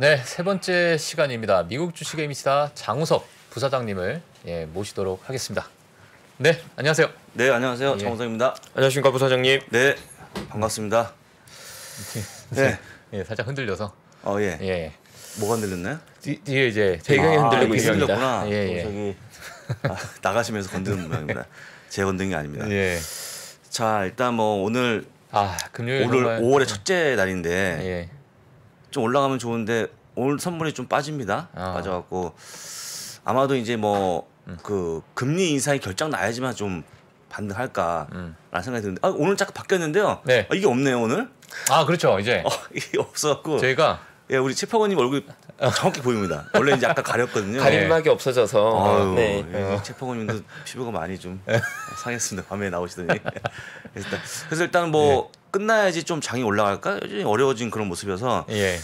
네, 세 번째 시간입니다. 미국 주식의 미치다 장우석 부사장님을 예, 모시도록 하겠습니다. 네, 안녕하세요. 네, 안녕하세요. 예. 장우석입니다. 안녕하십니까 부사장님. 네, 반갑습니다. 네, 네. 예, 살짝 흔들려서. 어, 예. 예. 뭐가 흔들렸나요? 뒤, 뒤에 이제 배경이 아, 흔들리고 아, 있습니다. 예, 예. 어, 저기 아, 나가시면서 건드는 모양입니다. 제 건드는 게 아닙니다. 예. 자, 일단 뭐 오늘 아, 금요일 오늘 5월의 첫째 날인데 예. 좀 올라가면 좋은데 오늘 선물이 좀 빠집니다. 아. 빠져갖고 아마도 이제 뭐그 음. 그 금리 인상이 결정 나야지만 좀 반등할까라는 음. 생각이 드는데 아, 오늘 짝 바뀌었는데요. 네. 아, 이게 없네요 오늘. 아 그렇죠 이제 어, 이게 없어갖고 저희가 예 우리 채파원님 얼굴 정확히 보입니다. 원래 이제 아까 가렸거든요. 가림막이 네. 없어져서 아유, 아, 네. 예, 채파원님도 어. 피부가 많이 좀 네. 상했습니다. 밤에 나오시더니 그래서 일단, 그래뭐 끝나야지 좀 장이 올라갈까? 어려워진 그런 모습이어서 예.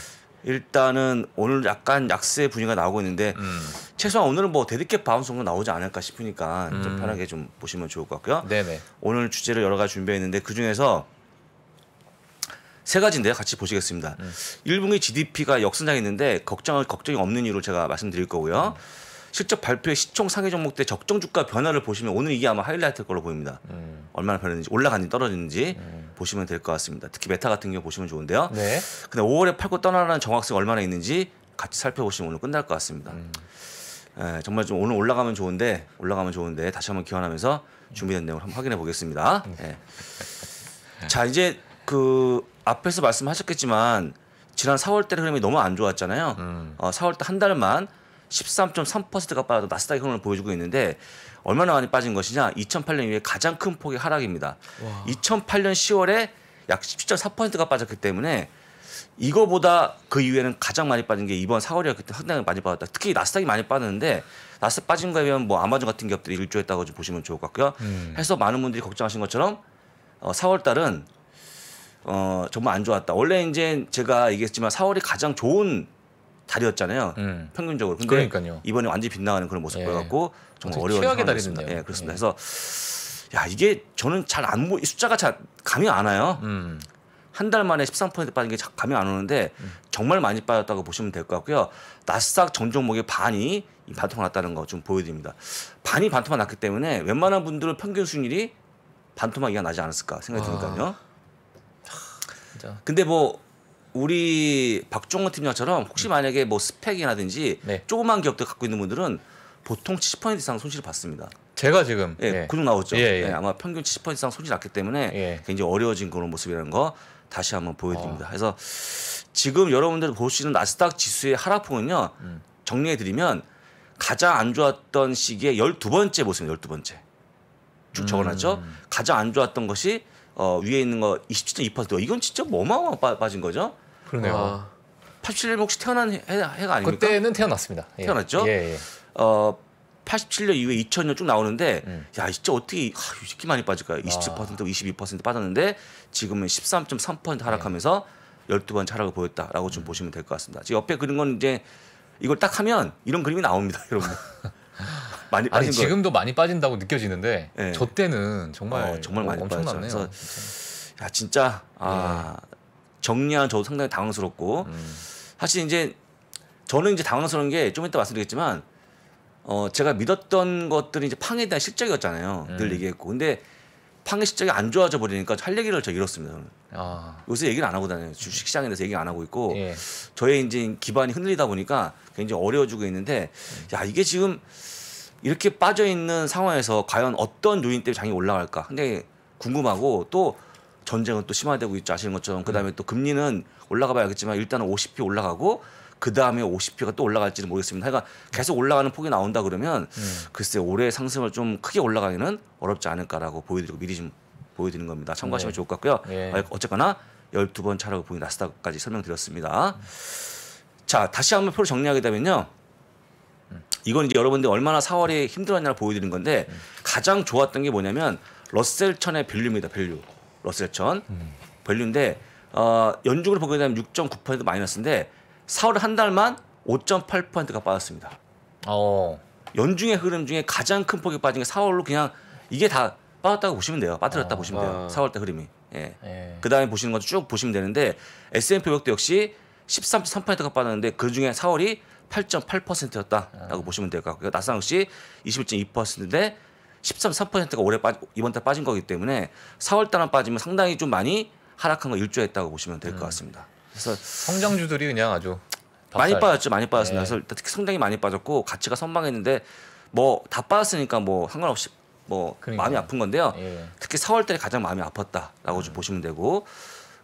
일단은 오늘 약간 약세 분위기가 나오고 있는데 음. 최소한 오늘은 뭐대득캣 바운스가 나오지 않을까 싶으니까 음. 좀 편하게 좀 보시면 좋을 것 같고요. 네네. 오늘 주제를 여러 가지 준비했는데 그 중에서 세 가지인데요. 같이 보시겠습니다. 음. 1분기 GDP가 역성장했는데 걱정을 걱정이 없는 이유로 제가 말씀드릴 거고요. 음. 실적 발표의 시총 상위 종목 대 적정 주가 변화를 보시면 오늘 이게 아마 하이라이트일 걸로 보입니다. 음. 얼마나 변했는지 올라갔는지 떨어졌는지. 음. 보시면 될 것 같습니다. 특히 메타 같은 경우 보시면 좋은데요. 네. 근데 5월에 팔고 떠나라는 정확성이 얼마나 있는지 같이 살펴보시면 오늘 끝날 것 같습니다. 음. 예, 정말 좀 오늘 올라가면 좋은데 올라가면 좋은데 다시 한번 기원하면서 준비된 내용을 한번 확인해 보겠습니다. 예. 음. 자 이제 그 앞에서 말씀하셨겠지만 지난 4월 달 흐름이 너무 안 좋았잖아요. 음. 어, 4월 달한 달만 13.3%가 빠져 나스닥의 흐름을 보여주고 있는데 얼마나 많이 빠진 것이냐? 2008년 이후에 가장 큰 폭의 하락입니다. 와. 2008년 10월에 약 17.4%가 빠졌기 때문에 이거보다 그 이후에는 가장 많이 빠진 게 이번 4월이었기 때문에 상당히 많이 빠졌다. 특히 나스닥이 많이 빠졌는데 나스닥 빠진 거에 비하면 뭐 아마존 같은 기업들이 일조했다고 좀 보시면 좋을 것 같고요. 음. 해서 많은 분들이 걱정하신 것처럼 어, 4월 달은 어, 정말 안 좋았다. 원래 이제 제가 얘기했지만 4월이 가장 좋은 다리였잖아요. 음. 평균적으로. 근데 그러니까요. 이번에 완전히 빗나가는 그런 모습 예. 보여갖고 정말 어려운 상황이었습니다. 예, 그렇습니다. 예. 그래서 야 이게 저는 잘 안 보, 이 숫자가 잘 감이 안 와요. 음. 한달 만에 13% 빠진 게 감이 안 오는데 음. 정말 많이 빠졌다고 보시면 될 것 같고요. 나스닥 전 종목의 반이 반토막 났다는 거 좀 보여드립니다. 반이 반토막 났기 때문에 웬만한 분들은 평균 순일이 반토막이가 나지 않았을까 생각이 아. 드니까요. 근데 뭐 우리 박종원 팀장처럼 혹시 음. 만약에 뭐 스펙이라든지 네. 조그만 기업들 갖고 있는 분들은 보통 70% 이상 손실을 봤습니다. 제가 지금 예, 예. 근육 그 나왔죠. 예, 예, 예. 아마 평균 70% 이상 손실 났기 때문에 예. 굉장히 어려워진 그런 모습이라는 거 다시 한번 보여드립니다. 어. 그래서 지금 여러분들 보시는 나스닥 지수의 하락폭은요. 음. 정리해 드리면 가장 안 좋았던 시기에 12번째 모습입니다. 12번째. 쭉 음. 적어놨죠. 가장 안 좋았던 것이 어, 위에 있는 거 27.2%. 이건 진짜 뭐마어마 빠진 거죠. 그러네요. 아, 87년 혹시 태어난 해, 해가 아닙니까? 그때는 태어났습니다. 예. 태어났죠? 예, 예. 어, 87년 이후에 2000년 쭉 나오는데 음. 야 진짜 어떻게 하, 이렇게 많이 빠질까요? 27% 아. 22% 빠졌는데 지금은 13.3% 하락하면서 네. 12번 차락을 보였다라고 좀 음. 보시면 될 것 같습니다. 지금 옆에 그린 건 이제 이걸 딱 하면 이런 그림이 나옵니다, 여러분. 많이 아니 지금도 많이 빠진다고 느껴지는데 네. 저 때는 정말 어, 정말 많이 엄청났네요. 빠졌죠. 그래서 야 진짜 아 예. 정리한 저도 상당히 당황스럽고 음. 사실 이제 저는 이제 당황스러운 게좀 이따 말씀드리겠지만 어 제가 믿었던 것들이 이제 팡에 대한 실적이었잖아요. 음. 늘 얘기했고 근데 팡의 실적이 안 좋아져 버리니까 할 얘기를 저 잃었습니다. 아. 요새 얘기를 안 하고 다녀요. 주식시장에 대해서 얘기 안 하고 있고 예. 저의 이제 기반이 흔들리다 보니까 굉장히 어려워지고 있는데 음. 야 이게 지금 이렇게 빠져 있는 상황에서 과연 어떤 요인 때문에 장이 올라갈까 굉장히 궁금하고 또 전쟁은 또 심화되고 있죠 아시는 것처럼 네. 그다음에 또 금리는 올라가 봐야겠지만 일단은 50p 올라가고 그 다음에 50회가 또 올라갈지는 모르겠습니다. 그러니까 계속 올라가는 폭이 나온다 그러면 음. 글쎄 올해 상승을 좀 크게 올라가기는 어렵지 않을까라고 보여드리고 미리 좀 보여드리는 겁니다. 참고하시면 네. 좋을 것 같고요. 네. 어쨌거나 12번 차라고 보인 나스닥까지 설명드렸습니다. 음. 자, 다시 한번 표를 정리하게 되면요. 음. 이건 이제 여러분들이 얼마나 4월이 힘들었냐를 보여드리는 건데 음. 가장 좋았던 게 뭐냐면 러셀 천의 밸류입니다. 밸류. 러셀천 음. 밸류인데 어, 연중으로 보게 되면 6.9% 마이너스인데 4월 한 달만 5.8%가 빠졌습니다. 어. 연중의 흐름 중에 가장 큰 폭이 빠진 게 4월로 그냥 이게 다 빠졌다고 보시면 돼요. 빠뜨렸다 어, 아. 보시면 돼요. 4월 아. 때 흐름이. 예. 예. 그 다음에 보시는 것도 쭉 보시면 되는데 S&P 500도 역시 13.3%가 빠졌는데 그 중에 4월이 8.8%였다라고 음. 아. 보시면 될 것 같고요. 나스닥 역시 21.2%인데 13.3%가 올해 빠, 이번 달 빠진 거기 때문에 4월 달만 빠지면 상당히 좀 많이 하락한 거 일조했다고 보시면 될것 음. 같습니다. 그래서 성장주들이 그냥 아주 박살. 많이 빠졌죠, 많이 빠졌습니다. 네. 그래서 특히 성장이 많이 빠졌고 가치가 선방했는데 뭐 다 빠졌으니까 뭐 상관없이 뭐 그러니까. 마음이 아픈 건데요. 예. 특히 4월 달에 가장 마음이 아팠다라고 음. 보시면 되고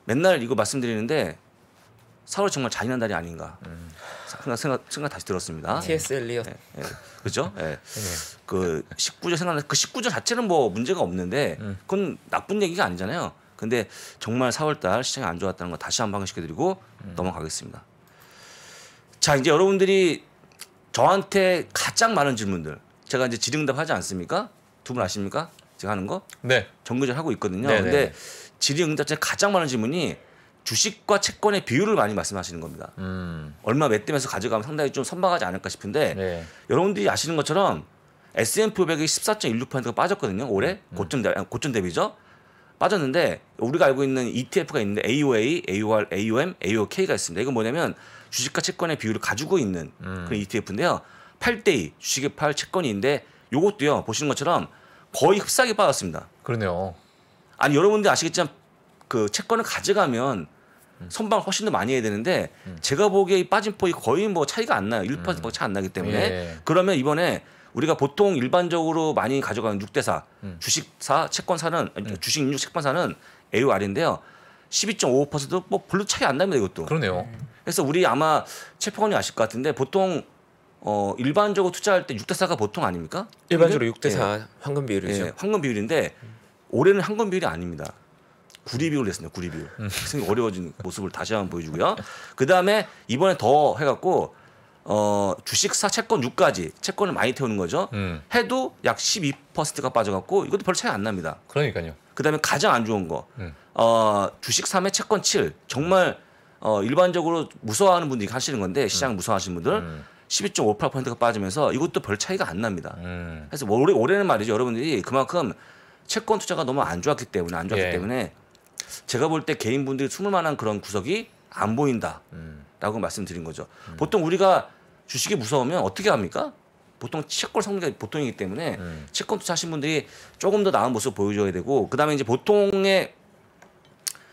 맨날 이거 말씀드리는데 4월 정말 잔인한 달이 아닌가 음. 생각, 생각 다시 들었습니다. 예. T.S. 엘리엇. 예, 예. 그렇죠? 예. 그 19절 생각나 그 19절 자체는 뭐 문제가 없는데 음. 그건 나쁜 얘기가 아니잖아요. 근데 정말 4월 달 시장이 안 좋았다는 거 다시 한번 시켜 드리고 음. 넘어가겠습니다. 자, 이제 여러분들이 저한테 가장 많은 질문들. 제가 이제 질의응답 하지 않습니까? 두 분 아십니까? 제가 하는 거? 네. 정규절 하고 있거든요. 네네. 네. 근데 질의응답 중에 가장 많은 질문이 주식과 채권의 비율을 많이 말씀하시는 겁니다. 음. 얼마 몇대면서 가져가면 상당히 좀 선방하지 않을까 싶은데 네. 여러분들이 아시는 것처럼 S&P 500이 14.16%가 빠졌거든요. 올해 음, 음. 고점 대 고점 대비죠. 빠졌는데 우리가 알고 있는 ETF가 있는데 AOA, AOR, AOM, AOK가 있습니다. 이건 뭐냐면 주식과 채권의 비율을 가지고 있는 음. 그런 ETF인데요. 8대2 주식의 8 채권인데 이것도요 보시는 것처럼 거의 흡사하게 빠졌습니다. 그러네요. 아니 여러분들 아시겠지만 그 채권을 가져가면 음. 선방을 훨씬 더 많이 해야 되는데 음. 제가 보기에 빠진 폭이 거의 뭐 차이가 안 나요. 1%밖에 음. 뭐 차안 나기 때문에 예. 그러면 이번에 우리가 보통 일반적으로 많이 가져가는 6대 4 음. 주식사 채권사는 음. 주식 인육 채권사는 AOR인데요. 12.55%도 뭐 별로 차이 안 납니다 이것도. 그러네요. 네. 그래서 우리 아마 채권이 아실 것 같은데 보통 어 일반적으로 투자할 때 6대 4가 보통 아닙니까? 일반적으로 6대 4 예. 황금 비율이죠. 예. 황금 비율인데 올해는 황금 비율이 아닙니다. 구리비율 냈습니다. 구리비율. 학생이 어려워진 모습을 다시 한번 보여주고요. 그 다음에 이번에 더 해갖고 어, 주식사 채권 6까지 채권을 많이 태우는 거죠. 음. 해도 약 12%가 빠져갖고 이것도 별 차이 안 납니다. 그러니까요. 그 다음에 가장 안 좋은 거 음. 어, 주식 3에 채권 7 정말 어, 일반적으로 무서워하는 분들이 하시는 건데 시장 음. 무서워하시는 분들 12.58%가 음. 빠지면서 이것도 별 차이가 안 납니다. 음. 그래서 올해, 올해는 말이죠. 여러분들이 그만큼 채권 투자가 너무 안 좋았기 때문에 안 좋았기 예. 때문에 제가 볼 때 개인분들이 숨을 만한 그런 구석이 안 보인다라고 음. 말씀드린 거죠. 음. 보통 우리가 주식이 무서우면 어떻게 합니까? 보통 채권 성리가 보통이기 때문에 음. 채권 투자하신 분들이 조금 더 나은 모습 보여줘야 되고 그다음에 이제 보통의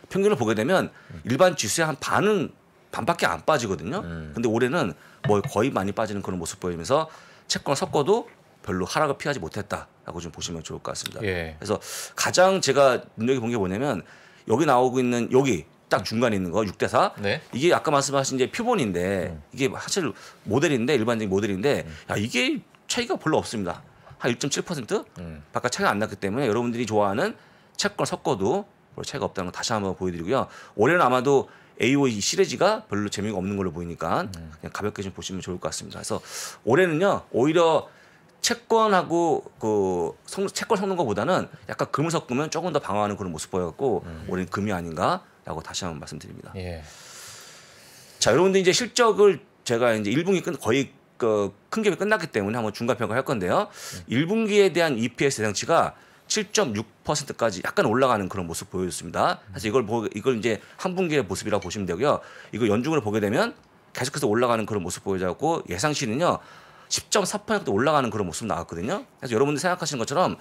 평균을 보게 되면 음. 일반 지수의 한 반은 반밖에 안 빠지거든요. 음. 근데 올해는 뭐 거의 많이 빠지는 그런 모습 보이면서 채권 섞어도 별로 하락을 피하지 못했다라고 좀 보시면 좋을 것 같습니다. 예. 그래서 가장 제가 눈여겨본 게 뭐냐면 여기 나오고 있는 여기 딱 중간에 있는 거 6대 4. 네. 이게 아까 말씀하신 이제 표본인데 음. 이게 사실 모델인데 일반적인 모델인데 음. 야 이게 차이가 별로 없습니다. 한1.7% 음. 바깥 차이가 안 났기 때문에 여러분들이 좋아하는 채권 섞어도 별 차이가 없다는 걸 다시 한번 보여드리고요. 올해는 아마도 AO 이 e 시리즈가 별로 재미가 없는 걸로 보이니까 음. 그냥 가볍게 좀 보시면 좋을 것 같습니다. 그래서 올해는요 오히려 채권하고 그 성, 채권 섞는 것보다는 약간 금을 섞으면 조금 더 방어하는 그런 모습 보여갖고 음. 올해는 금이 아닌가라고 다시 한번 말씀드립니다. 예. 자 여러분들 이제 실적을 제가 이제 1분기 끝 거의 그큰 갭이 끝났기 때문에 한번 중간 평가할 건데요. 음. 1분기에 대한 EPS 예상치가 7.6%까지 약간 올라가는 그런 모습 보여줬습니다. 음. 사실 이걸 보, 이걸 이제 한 분기의 모습이라고 보시면 되고요. 이거 연중으로 보게 되면 계속해서 올라가는 그런 모습 보여줬고 예상치는요 10.4% 올라가는 그런 모습 나왔거든요. 그래서 여러분들 생각하시는 것처럼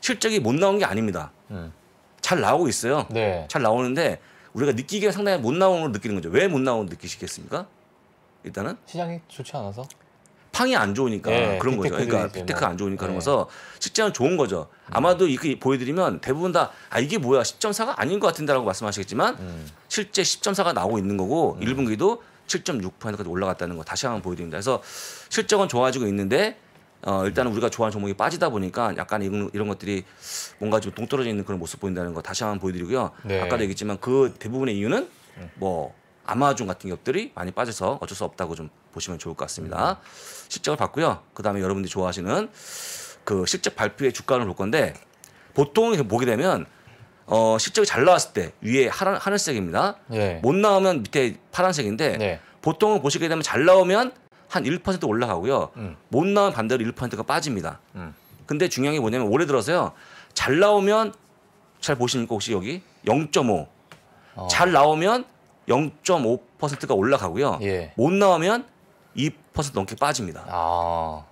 실적이 못 나온 게 아닙니다. 음. 잘 나오고 있어요. 네. 잘 나오는데 우리가 느끼기에 상당히 못나온걸 느끼는 거죠. 왜 못나온걸 느끼시겠습니까? 일단은 시장이 좋지 않아서 팡이 안 좋으니까 네, 그런 거죠. 그러니까 빅테크 안 좋으니까 네. 그런 거서 실제는 좋은 거죠. 음. 아마도 음. 이렇게 그 보여드리면 대부분 다 아 이게 뭐야 10.4가 아닌 것 같은데라고 말씀하시겠지만 음. 실제 10.4가 나오고 있는 거고 음. 1분기도 7.6%까지 올라갔다는 거 다시 한번 보여드립니다. 그래서 실적은 좋아지고 있는데 어, 일단은 우리가 좋아하는 종목이 빠지다 보니까 약간 이런, 이런 것들이 뭔가 좀 동떨어져 있는 그런 모습 보인다는 거 다시 한번 보여드리고요. 네. 아까도 얘기했지만 그 대부분의 이유는 뭐 아마존 같은 기업들이 많이 빠져서 어쩔 수 없다고 좀 보시면 좋을 것 같습니다. 실적을 봤고요. 그 다음에 여러분들이 좋아하시는 그 실적 발표의 주가를 볼 건데 보통 보게 되면 어, 실적이 잘 나왔을 때 위에 하늘, 하늘색입니다. 네. 못 나오면 밑에 파란색인데 네. 보통은 보시게 되면 잘 나오면 한 1% 올라가고요. 음. 못 나오면 반대로 1%가 빠집니다. 음. 근데 중요한 게 뭐냐면 올해 들어서요. 잘 나오면 잘 보십니까 혹시 여기 0.5. 어. 잘 나오면 0.5%가 올라가고요. 예. 못 나오면 2% 넘게 빠집니다. 아.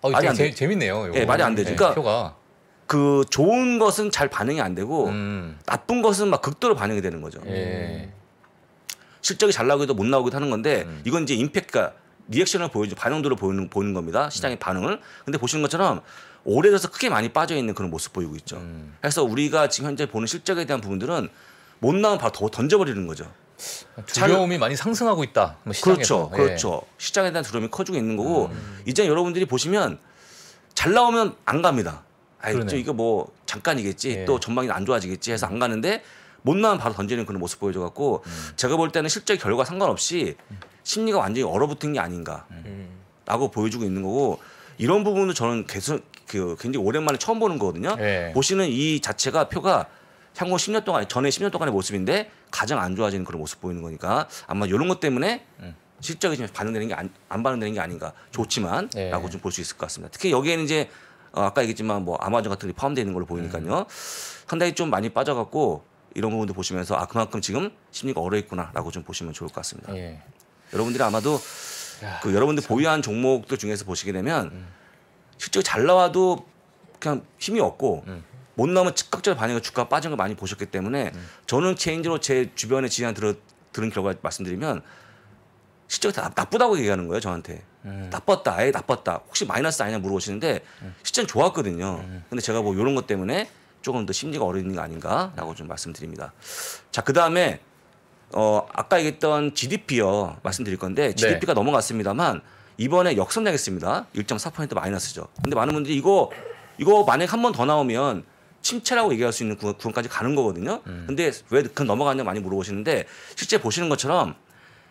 어, 말이 안 돼. 재밌네요. 예, 네, 말이 안 되죠. 예, 그러니까 네, 그 좋은 것은 잘 반응이 안 되고 음. 나쁜 것은 막 극도로 반응이 되는 거죠. 예. 실적이 잘 나오기도 못 나오기도 하는 건데 음. 이건 이제 임팩트가 리액션을 보여주 반응도로 보이는, 보는 겁니다. 시장의 음. 반응을. 근데 보시는 것처럼 오래돼서 크게 많이 빠져 있는 그런 모습 보이고 있죠. 음. 그래서 우리가 지금 현재 보는 실적에 대한 부분들은 못 나오면 바로 더 던져버리는 거죠. 두려움이 잘... 많이 상승하고 있다. 뭐 시장에서. 그렇죠, 예. 그렇죠. 예. 시장에 대한 두려움이 커지고 있는 거고 음. 이제 여러분들이 보시면 잘 나오면 안 갑니다. 아이 저 이거 뭐 잠깐이겠지 예. 또 전망이 안 좋아지겠지 해서 안 가는데 못 나면 바로 던지는 그런 모습 보여줘 갖고 음. 제가 볼 때는 실제 결과 상관없이 심리가 완전히 얼어붙은 게 아닌가라고 음. 보여주고 있는 거고 이런 부분도 저는 계속 그 굉장히 오랜만에 처음 보는 거거든요. 예. 보시는 이 자체가 표가 향후 10년 동안 전에 10년 동안의 모습인데 가장 안 좋아지는 그런 모습 보이는 거니까 아마 이런 것 때문에 음. 실적이 지금 반응되는 게안 안반응되는게 아닌가 좋지만라고 예. 좀볼 수 있을 것 같습니다. 특히 여기에는 이제 어, 아까 얘기했지만 뭐 아마존 같은 게 포함되어 있는 걸로 보이니까요. 음. 상당히 좀 많이 빠져갖고 이런 부분도 보시면서 아 그만큼 지금 심리가 얼어 있구나라고 좀 보시면 좋을 것 같습니다. 예. 여러분들이 아마도 야, 그 여러분들 참. 보유한 종목들 중에서 보시게 되면 음. 실제 로잘 나와도 그냥 힘이 없고 음. 못 나오면 즉각적으로 반응해 주가 빠진 걸 많이 보셨기 때문에 음. 저는 체인지로 제 주변에 지인 들어 들은 결과 말씀드리면 실제로 다 나쁘다고 얘기하는 거예요 저한테. 네. 나빴다, 아예 나빴다. 혹시 마이너스 아니냐 물어보시는데 실제는 좋았거든요. 예. 근데 제가 뭐요런것 때문에 조금 더 심리가 어려운 거 아닌가라고 좀 말씀드립니다. 자, 그 다음에 어, 아까 얘기했던 GDP요 말씀드릴 건데 GDP가 네. 넘어갔습니다만 이번에 역선당했습니다. 1.4% 마이너스죠. 근데 많은 분들이 이거 이거 만약 에한 번 더 나오면 침체라고 얘기할 수 있는 구간, 까지 가는 거거든요. 음. 근데 왜 그 넘어갔냐 많이 물어보시는데 실제 보시는 것처럼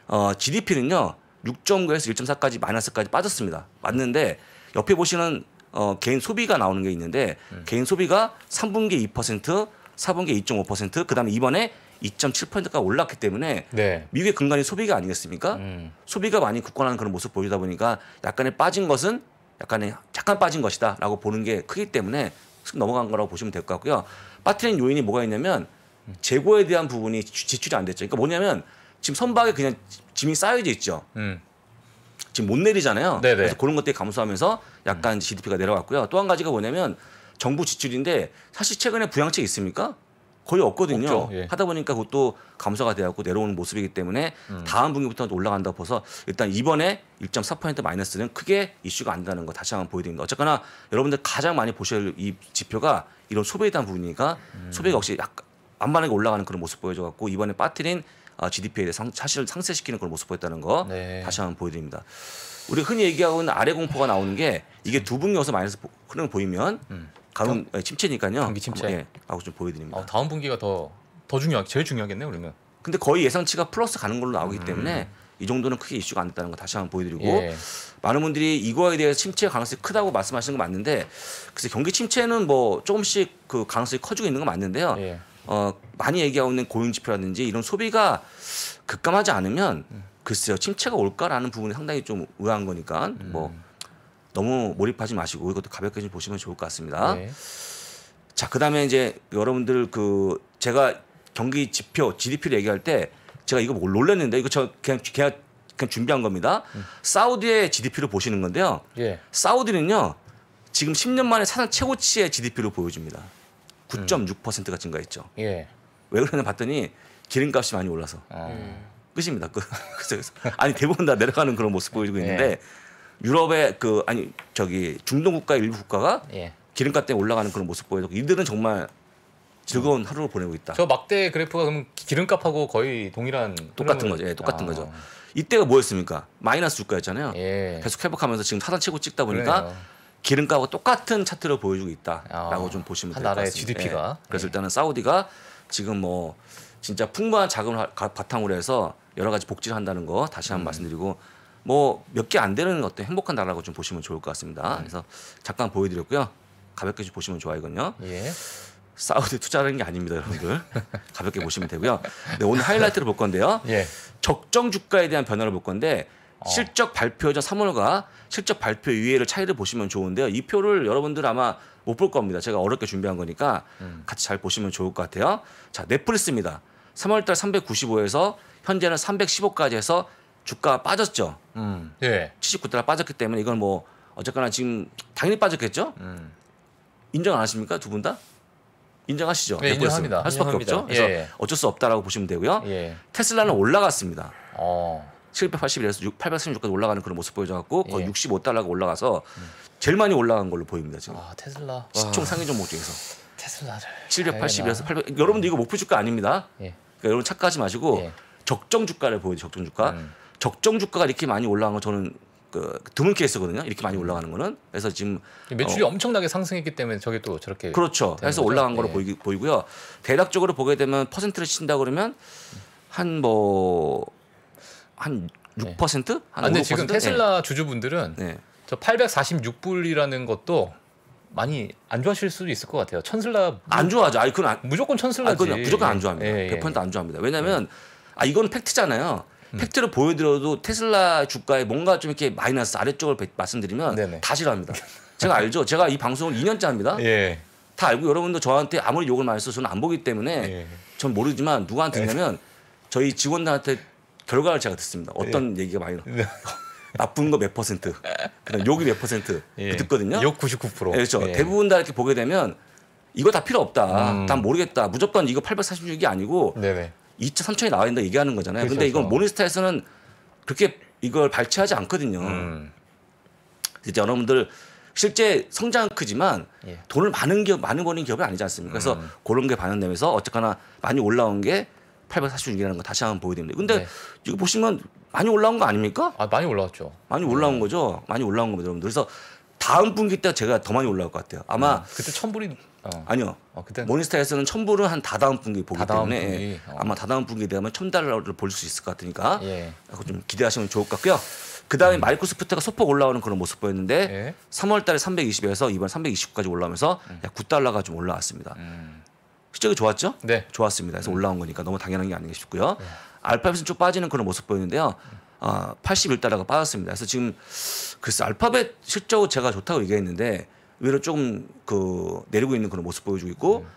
어, GDP는요 6.9에서 1.4까지 마이너스까지 빠졌습니다. 맞는데 옆에 보시는 어, 개인 소비가 나오는 게 있는데 음. 개인 소비가 3분기 2%, 4분기 2.5%, 그다음에 이번에 2.7%가 올랐기 때문에 네. 미국의 근간이 소비가 아니겠습니까? 음. 소비가 많이 굳건한 그런 모습 보이다 보니까 약간의 빠진 것은 약간의 잠깐 빠진 것이다라고 보는 게 크기 때문에 슥 넘어간 거라고 보시면 될 것 같고요. 빠트린 요인이 뭐가 있냐면 음. 재고에 대한 부분이 지출이 안 됐죠. 그러니까 뭐냐면 지금 선박에 그냥 짐이 쌓여져 있죠. 음. 지금 못 내리잖아요. 네네. 네. 그래서 그런 것들이 감소하면서 약간 GDP가 내려갔고요. 또 한 가지가 뭐냐면 정부 지출인데 사실 최근에 부양책 있습니까? 거의 없거든요. 예. 하다 보니까 그것도 감소가 되었고 내려오는 모습이기 때문에 음. 다음 분기부터는 올라간다고 봐서 일단 이번에 1.4% 마이너스는 크게 이슈가 안 된다는 거 다시 한번 보여드립니다. 어쨌거나 여러분들 가장 많이 보실 이 지표가 이런 소비에 대한 부분이니까 음. 소비가 역시 약간 만만하게 올라가는 그런 모습 보여줘갖고 이번에 빠뜨린 GDP에 아, 대 상, 사실 상쇄시키는 걸 모습 보였다는 거 네. 다시 한번 보여드립니다. 우리 흔히 얘기하고 있는 아래 공포가 나오는 게 이게 두분기여서 마이너스 흐름 보이면 가뭄 음. 경, 예, 침체니까요. 경기 침체. 예, 하고 좀 보여드립니다. 아, 다음 분기가 더 더 중요, 제일 중요하겠네요, 그러면. 근데 거의 예상치가 플러스 가는 걸로 나오기 음. 때문에 이 정도는 크게 이슈가 안 됐다는 거 다시 한번 보여드리고 예. 많은 분들이 이거에 대해서 침체 가능성이 크다고 말씀하시는 거 맞는데 글쎄 경기 침체는 뭐 조금씩 그 가능성이 커지고 있는 거 맞는데요. 예. 어, 많이 얘기하는 고있 고용지표라든지 이런 소비가 급감하지 않으면 글쎄요 침체가 올까라는 부분이 상당히 좀 의아한 거니까 음. 뭐 너무 몰입하지 마시고 이것도 가볍게 좀 보시면 좋을 것 같습니다. 네. 자 그다음에 이제 여러분들 그 제가 경기 지표 GDP를 얘기할 때 제가 이거 뭐 놀랐는데 이거 저 그냥 그냥, 그냥 준비한 겁니다. 음. 사우디의 GDP를 보시는 건데요. 예. 사우디는요 지금 10년 만에 사상 최고치의 GDP를 보여줍니다. 9.6%가 증가했죠. 예. 왜 그러냐 봤더니 기름값이 많이 올라서 아. 끝입니다. 그래서 아니 대부분 다 내려가는 그런 모습 보이고 예. 있는데 예. 유럽의 그 아니 저기 중동 국가 일부 국가가 예. 기름값 때문에 올라가는 그런 모습 보여서 이들은 정말 즐거운 음. 하루를 보내고 있다. 저 막대 그래프가 그럼 기름값하고 거의 동일한 똑같은 거죠. 예, 똑같은 아. 거죠. 이때가 뭐였습니까? 마이너스 주가였잖아요. 예. 계속 회복하면서 지금 사단 최고 찍다 보니까 그래요. 기름값과 똑같은 차트를 보여주고 있다라고 아, 좀 보시면 될 것 같습니다. 나라의 GDP가. 예. 그래서 예. 일단은 사우디가 지금 뭐 진짜 풍부한 자금을 바탕으로 해서 여러 가지 복지를 한다는 거 다시 한번 음. 말씀드리고 뭐 몇 개 안 되는 어떤 행복한 나라라고 좀 보시면 좋을 것 같습니다. 음. 그래서 잠깐 보여드렸고요. 가볍게 좀 보시면 좋아요, 이건요. 예. 사우디 투자하는 게 아닙니다, 여러분들. 가볍게 보시면 되고요. 네, 오늘 하이라이트를 볼 건데요. 예. 적정 주가에 대한 변화를 볼 건데 어. 실적 발표자 3월과 실적 발표 이외를 차이를 보시면 좋은데요. 이 표를 여러분들 아마 못 볼 겁니다. 제가 어렵게 준비한 거니까 음. 같이 잘 보시면 좋을 것 같아요. 자, 넷플릭스입니다. 3월달 395에서 현재는 315까지 해서 주가 빠졌죠. 음. 예. 79달러 빠졌기 때문에 이건 뭐 어쨌거나 지금 당연히 빠졌겠죠. 음. 인정 안 하십니까 두 분 다? 인정하시죠? 네, 인정합니다. 할 수밖에 인정합니다. 없죠. 그래서 예, 예. 어쩔 수 없다라고 보시면 되고요. 예. 테슬라는 올라갔습니다. 어. 781에서 836까지 올라가는 그런 모습 보여줘갖고 거의 예. 65달러가 올라가서 제일 많이 올라간 걸로 보입니다 지금. 아 테슬라. 시총 상위 종목 중에서. 테슬라를. 780에서 800. 여러분들 이거 목표 주가 아닙니다. 예. 그러니까 여러분 착각하지 마시고 예. 적정 주가를 보여요 적정 주가. 음. 적정 주가가 이렇게 많이 올라간 거 저는 그 드문 케이스거든요. 이렇게 많이 올라가는 거는 그래서 지금 매출이 어, 엄청나게 상승했기 때문에 저게 또 저렇게 그렇죠. 그래서 올라간 네. 거로 보이, 보이고요. 대략적으로 보게 되면 퍼센트를 친다 그러면 한뭐 한 6%? 네. 한 아, 근데 지금 테슬라 네. 주주분들은 네. 저 846불이라는 것도 많이 안 좋아하실 수도 있을 것 같아요. 천슬라 안 좋아하죠. 아니 그건 안, 무조건 천슬라지. 아니, 무조건 안 좋아합니다. 예, 예. 100%안 좋아합니다. 왜냐하면 예. 아 이건 팩트잖아요. 음. 팩트를 음. 보여드려도 테슬라 주가에 뭔가 좀 이렇게 마이너스 아래쪽을 말씀드리면 네네. 다 싫어합니다. 제가 알죠. 제가 이 방송을 2년째 합니다. 예. 다 알고 여러분도 저한테 아무리 욕을 많이 써서 저는 안 보기 때문에 예. 전 모르지만 누구한테 예. 냐면 저희 직원들한테 결과를 제가 듣습니다. 어떤 예. 얘기가 많이 나. 네. 나쁜 거 몇 퍼센트, 그다음 욕이 몇 퍼센트 예. 그 듣거든요. 욕 99%. 예, 그렇죠. 예. 대부분 다 이렇게 보게 되면 이거 다 필요 없다. 음. 난 모르겠다. 무조건 이거 846이 아니고 네네. 2차, 3 0이 나와 야 된다 얘기하는 거잖아요. 그런데 그렇죠. 이건 모니스타에서는 그렇게 이걸 발췌하지 않거든요. 음. 이제 여러분들 실제 성장은 크지만 예. 돈을 많은 기업 많이 버는 기업이 아니지 않습니까? 그래서 음. 그런 게 반영되면서 어쨌거나 많이 올라온 게 846이라는 거 다시 한번 보여드립니다. 근데 네. 이거 보시면 많이 올라온 거 아닙니까? 아 많이 올라왔죠. 많이 올라온 네. 거죠. 많이 올라온 겁니다, 여러분들. 그래서 다음 분기 때 제가 더 많이 올라올 것 같아요. 아마 음, 그때 천불이 어. 아니요. 어, 그때 모니스타에서는 천불은 한 다다음 분기 보기 다다음 때문에 분기. 어. 아마 다다음 분기에 되면 천 달러를 볼 수 있을 것 같으니까 예. 좀 기대하시면 좋을 것 같고요. 그 다음에 음. 마이크로소프트가 소폭 올라오는 그런 모습 보였는데 예. 3월달에 320에서 이번 329까지 올라오면서 음. 약 9달러가 좀 올라왔습니다. 음. 실적이 좋았죠? 네. 좋았습니다. 그래서 음. 올라온 거니까 너무 당연한 게 아닌가 싶고요. 네. 알파벳은 쭉 빠지는 그런 모습 보이는데요. 아, 81달러가 빠졌습니다. 그래서 지금 글쎄 알파벳 실적 제가 좋다고 얘기했는데 의외로 조금 그 내리고 있는 그런 모습 보여주고 있고 음.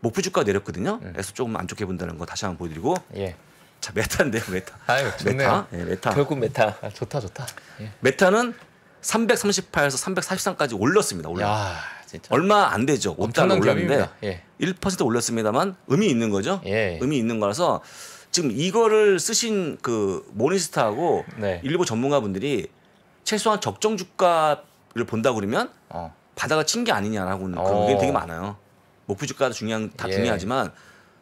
목표 주가 내렸거든요. 음. 그래서 조금 안 좋게 본다는 거 다시 한번 보여드리고. 예. 자 메타인데요 메타. 아유, 좋네요. 메타. 예, 메타. 결국 메타. 아, 좋다 좋다. 예. 메타는 338에서 343까지 올렸습니다. 올라. 진짜. 얼마 안 되죠. 5달러 올랐는데 예. 1% 올렸습니다만 의미 있는 거죠. 예. 의미 있는 거라서 지금 이거를 쓰신 그 모니스타하고 네. 일부 전문가분들이 최소한 적정 주가를 본다 그러면 어. 바다가 친 게 아니냐라고 그런 어. 의견이 되게 많아요. 목표 주가도 중요한 다 예. 중요하지만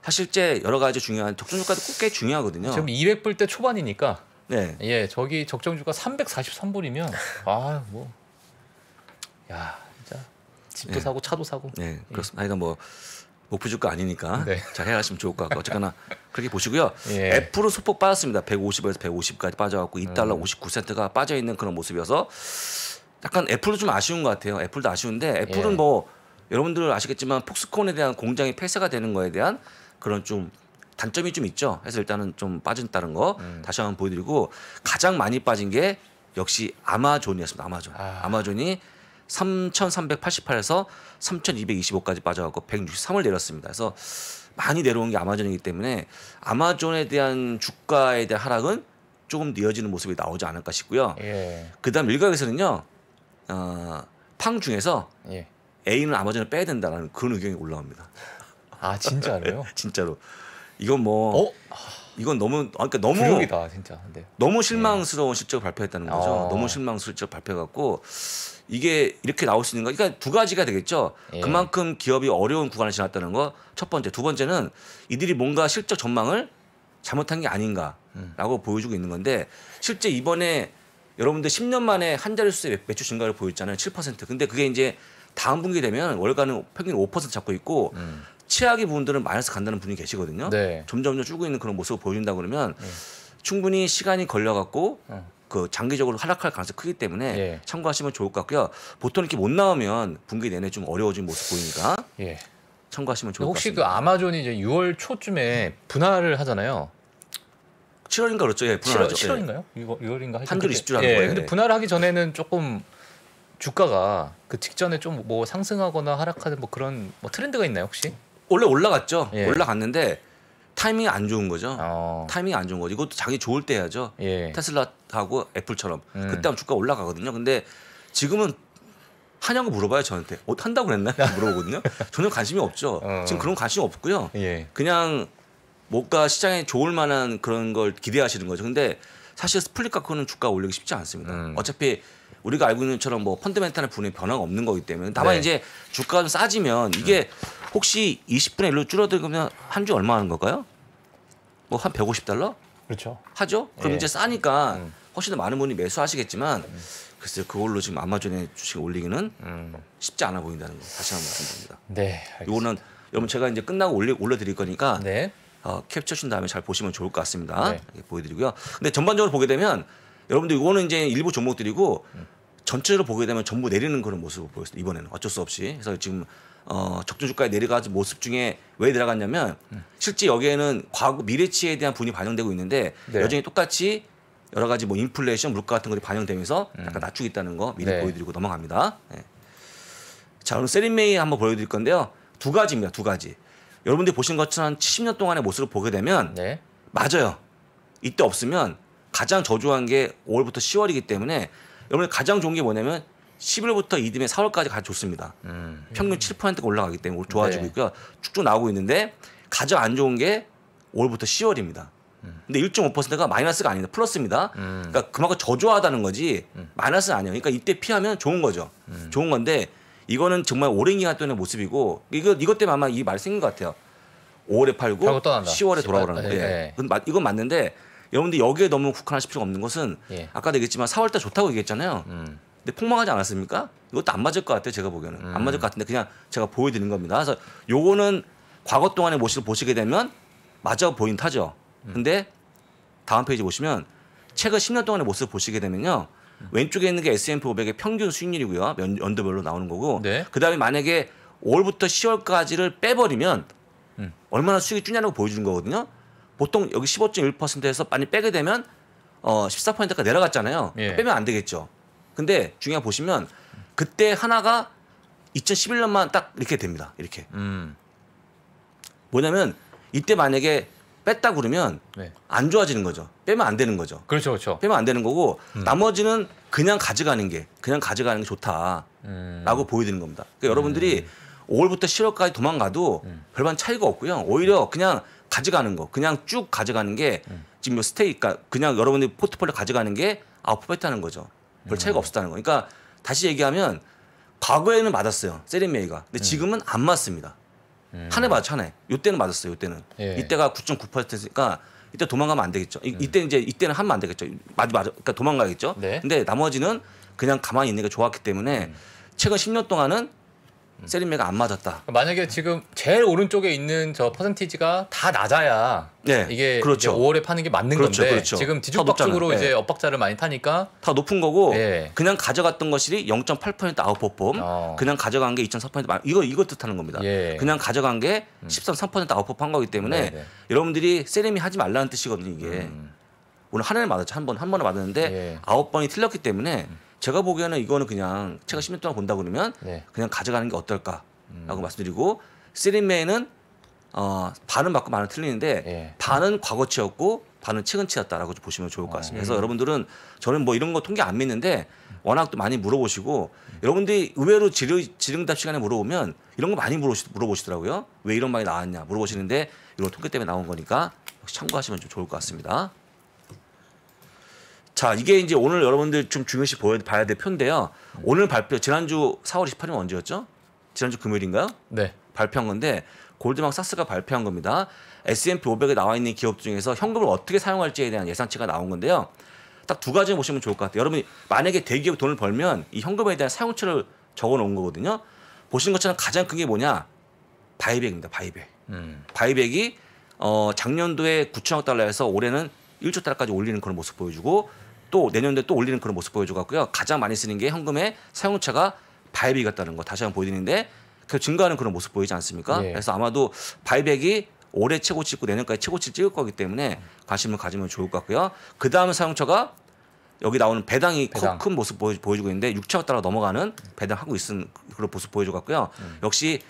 사실제 여러 가지 중요한 적정 주가도 꼭꽤 중요하거든요. 지금 200불 대 초반이니까 네. 예, 저기 적정 주가 343불이면 아, 뭐 야. 집도 예. 사고 차도 사고. 네, 그렇습니다. 하여간 뭐 목표 주가 아니니까 네. 잘 해가시면 좋을 것 같고 어쨌거나 그렇게 보시고요. 예. 애플은 소폭 빠졌습니다. 150에서 150까지 빠져갖고 2달러 음. 59센트가 빠져 있는 그런 모습이어서 약간 애플은좀 아쉬운 것 같아요. 애플도 아쉬운데 애플은 예. 뭐 여러분들 아시겠지만 폭스콘에 대한 공장이 폐쇄가 되는 거에 대한 그런 좀 단점이 좀 있죠. 그래서 일단은 좀 빠진다는 거 음. 다시 한번 보여드리고 가장 많이 빠진 게 역시 아마존이었습니다. 아마존. 아. 아마존이 3,388에서 3,225까지 빠져갖고 163을 내렸습니다. 그래서 많이 내려온 게 아마존이기 때문에 아마존에 대한 주가에 대한 하락은 조금 뉘어지는 모습이 나오지 않을까 싶고요. 예. 그다음 일각에서는요, 어, 팡 중에서 예. A는 아마존을 빼야 된다라는 그런 의견이 올라옵니다. 아 진짜로요? 진짜로. 이건 뭐 어? 이건 너무 아, 그러니까 너무 불욕이다, 진짜. 네. 너무 예. 실망스러운 실적 을 발표했다는 거죠. 아. 너무 실망스러운 실적 을 발표해갖고 이게 이렇게 나올 수 있는 거. 그러니까 두 가지가 되겠죠. 예. 그만큼 기업이 어려운 구간을 지났다는 거. 첫 번째, 두 번째는 이들이 뭔가 실적 전망을 잘못한 게 아닌가라고 음. 보여주고 있는 건데 실제 이번에 여러분들 10년 만에 한 자릿수 매출 증가를 보였잖아요. 7%. 근데 그게 이제 다음 분기 되면 월가는 평균 5% 잡고 있고 음. 최악의 부분들은 마이너스 간다는 분이 계시거든요. 네. 점점점 줄고 있는 그런 모습을 보여준다 그러면 네. 충분히 시간이 걸려갖고 어. 그 장기적으로 하락할 가능성이 크기 때문에 예. 참고하시면 좋을 것 같고요. 보통 이렇게 못 나오면 분기 내내 좀 어려워진 모습 보이니까 예. 참고하시면 좋을 것 그 같습니다. 혹시 그 아마존이 이제 6월 초쯤에 분할을 하잖아요. 7월인가 그렇죠. 예, 분할하죠. 7월, 인가요 예. 6월인가 한줄 20줄 하는 예, 거예요. 근데 예. 분할하기 전에는 조금 주가가 그 직전에 좀 뭐 상승하거나 하락하는 뭐 그런 뭐 트렌드가 있나요 혹시? 원래 올라갔죠. 예. 올라갔는데 타이밍이 안 좋은 거죠. 어. 타이밍이 안 좋은 거죠. 이것도 자기 좋을 때 해야죠. 예. 테슬라하고 애플처럼 음. 그때 하면 주가 올라가거든요. 근데 지금은 하냐고 물어봐요 저한테. 어, 한다고 그랬나? 물어보거든요. 전혀 관심이 없죠. 어. 지금 그런 관심 이 없고요. 예. 그냥 뭔가 시장에 좋을 만한 그런 걸 기대하시는 거죠. 근데 사실 스플릿 갖고는 주가 올리기 쉽지 않습니다. 음. 어차피 우리가 알고 있는 것처럼 뭐 펀드멘탈의 분의 변화가 없는 거기 때문에 다만 네. 이제 주가가 좀 싸지면 이게 네. 혹시 20분의 1로 줄어들면 한 주 얼마 하는 걸까요? 뭐 한 150달러? 그렇죠. 하죠? 그럼 예. 이제 싸니까 음. 훨씬 더 많은 분이 매수하시겠지만 음. 글쎄 그걸로 지금 아마존에 주식 올리기는 음. 쉽지 않아 보인다는 거 다시 한 번 말씀드립니다. 네. 알 이거는 여러분 제가 이제 끝나고 올려 올려드릴 거니까 네. 어, 캡처하신 다음에 잘 보시면 좋을 것 같습니다. 네. 예, 보여드리고요. 근데 전반적으로 보게 되면 여러분들 이거는 이제 일부 종목들이고 음. 전체로 보게 되면 전부 내리는 그런 모습을 보였어요. 이번에는 어쩔 수 없이. 그래서 지금 어, 적정주가에 내려가지 모습 중에 왜 내려갔냐면 음. 실제 여기에는 과거 미래치에 대한 분이 반영되고 있는데 네. 여전히 똑같이 여러 가지 뭐 인플레이션, 물가 같은 것이 반영되면서 음. 약간 낮추고 있다는 거 미리 네. 보여드리고 넘어갑니다. 네. 자, 오늘 세린메이 한번 보여드릴 건데요. 두 가지입니다. 두 가지. 여러분들이 보신 것처럼 한 70년 동안의 모습을 보게 되면 네. 맞아요. 이때 없으면 가장 저조한 게 5월부터 10월이기 때문에 여러분 가장 좋은 게 뭐냐면 11월부터 이듬해 4월까지 가장 좋습니다. 음. 평균 7%가 올라가기 때문에 좋아지고 네. 있고요. 쭉쭉 나오고 있는데 가장 안 좋은 게 5월부터 10월입니다. 음. 근데 1.5%가 마이너스가 아니다. 플러스입니다. 음. 그러니까 그만큼 저조하다는 거지 음. 마이너스 아니에요. 그러니까 이때 피하면 좋은 거죠. 음. 좋은 건데 이거는 정말 오랜 기간 동안의 모습이고 이거 이것 때문에 아마 이말 생긴 것 같아요. 5월에 팔고 10월에 돌아오라는 거. 예. 예. 예. 이건 맞는데 여러분들 여기에 너무 국한하실 필요가 없는 것은 예. 아까도 얘기했지만 4월 달 좋다고 얘기했잖아요. 음. 근데 폭망하지 않았습니까? 이것도 안 맞을 것 같아요. 제가 보기에는 음. 안 맞을 음. 것 같은데 그냥 제가 보여드리는 겁니다. 그래서 요거는 과거 동안의 모습을 보시게 되면 맞아 보인 타죠. 근데 다음 페이지 보시면 최근 10년 동안의 모습을 보시게 되면요. 음. 왼쪽에 있는 게 S&P 500의 평균 수익률이고요. 연도별로 나오는 거고. 네. 그다음에 만약에 5월부터 10월까지를 빼버리면 음. 얼마나 수익이 줄냐라고 보여주는 거거든요. 보통 여기 15.1%에서 많이 빼게 되면 어 14%까지 내려갔잖아요. 예. 그러니까 빼면 안 되겠죠. 근데 중요한 보시면 그때 하나가 2011년만 딱 이렇게 됩니다. 이렇게. 음. 뭐냐면 이때 만약에 뺐다 그러면 네. 안 좋아지는 거죠. 빼면 안 되는 거죠. 그렇죠, 그렇죠. 빼면 안 되는 거고 음. 나머지는 그냥 가져가는 게 그냥 가져가는 게 좋다라고 음. 보여드는 겁니다. 그러니까 여러분들이 5월부터 음. 10월까지 도망가도 음. 별반 차이가 없고요. 오히려 그냥 가져가는 거 그냥 쭉 가져가는 게 지금 뭐 스테이크가 그러니까 그냥 여러분들 이 포트폴리오 가져가는 게아웃퍼트하는 거죠. 별 차이가 음. 없었다는 거. 그러니까 다시 얘기하면 과거에는 맞았어요 세리메이가. 근데 음. 지금은 안 맞습니다. 음. 한해 맞죠 한 해. 요때는 맞았어요. 요때는 예. 이때가 9.9%니까 퍼센트 이때 도망가면 안 되겠죠. 이, 이때 이제 이때는 하면 안 되겠죠. 맞아 맞아. 그러니까 도망가겠죠. 네. 근데 나머지는 그냥 가만히 있는 게 좋았기 때문에 최근 10년 동안은 세림매가 안 맞았다. 만약에 지금 제일 오른쪽에 있는 저 퍼센티지가 다 낮아야 네, 이게 그렇죠. 5월에 파는 게 맞는 그렇죠, 건데 그렇죠. 지금 뒤죽박죽으로 이제 네. 엇박자를 많이 타니까 다 높은 거고 네. 그냥 가져갔던 것이 0.8% 아웃퍼폼 어. 그냥 가져간 게 2.4% 이거 이거 뜻하는 겁니다. 예. 그냥 가져간 게 13.3% 음. 아웃퍼폼한 거기 때문에 네네. 네. 여러분들이 세림이 하지 말라는 뜻이거든요 이게 음. 오늘 하나를 맞았죠 한번 한 번에 맞았는데 아홉 예. 번이 틀렸기 때문에. 음. 제가 보기에는 이거는 그냥 제가 10년 동안 본다 그러면 네. 그냥 가져가는 게 어떨까라고 음. 말씀드리고 세린메이는 어, 반은 맞고 반은 틀리는데 예. 반은 과거치였고 반은 최근치였다라고 보시면 좋을 것 같습니다. 아, 예. 그래서 여러분들은 저는 뭐 이런 거 통계 안 믿는데 음. 워낙 또 많이 물어보시고 음. 여러분들이 의외로 지료, 지능답 시간에 물어보면 이런 거 많이 물어보시, 물어보시더라고요. 왜 이런 말이 나왔냐 물어보시는데 이런 통계 때문에 나온 거니까 참고하시면 좀 좋을 것 같습니다. 자, 이게 이제 오늘 여러분들 좀 중요시 봐야 될편데요 오늘 발표 지난주 4월 28일 언제였죠? 지난주 금요일인가요? 네. 발표한 건데 골드망사스가 발표한 겁니다. S&P 500에 나와 있는 기업 중에서 현금을 어떻게 사용할지에 대한 예상치가 나온 건데요. 딱 두 가지 보시면 좋을 것 같아요. 여러분이 만약에 대기업 돈을 벌면 이 현금에 대한 사용처를 적어 놓은 거거든요. 보시는 것처럼 가장 큰 게 뭐냐? 바이백입니다. 바이백. 음. 바이백이 어, 작년도에 9천억 달러에서 올해는 1조 달러까지 올리는 그런 모습 보여주고 또 내년도에 또 올리는 그런 모습 보여줘갖고요. 가장 많이 쓰는 게 현금의 사용차가 바이비 같다는 거 다시 한번 보여드리는데 계속 증가하는 그런 모습 보이지 않습니까? 예. 그래서 아마도 바이백이 올해 최고치 있고 내년까지 최고치 를 찍을 거기 때문에 관심을 가지면 좋을 것 같고요. 그 다음 사용처가 여기 나오는 배당이 배당. 큰 모습 보여, 주고 있는데 6차억 따라 넘어가는 배당하고 있는 그런 모습 보여줘갖고요. 음. 역시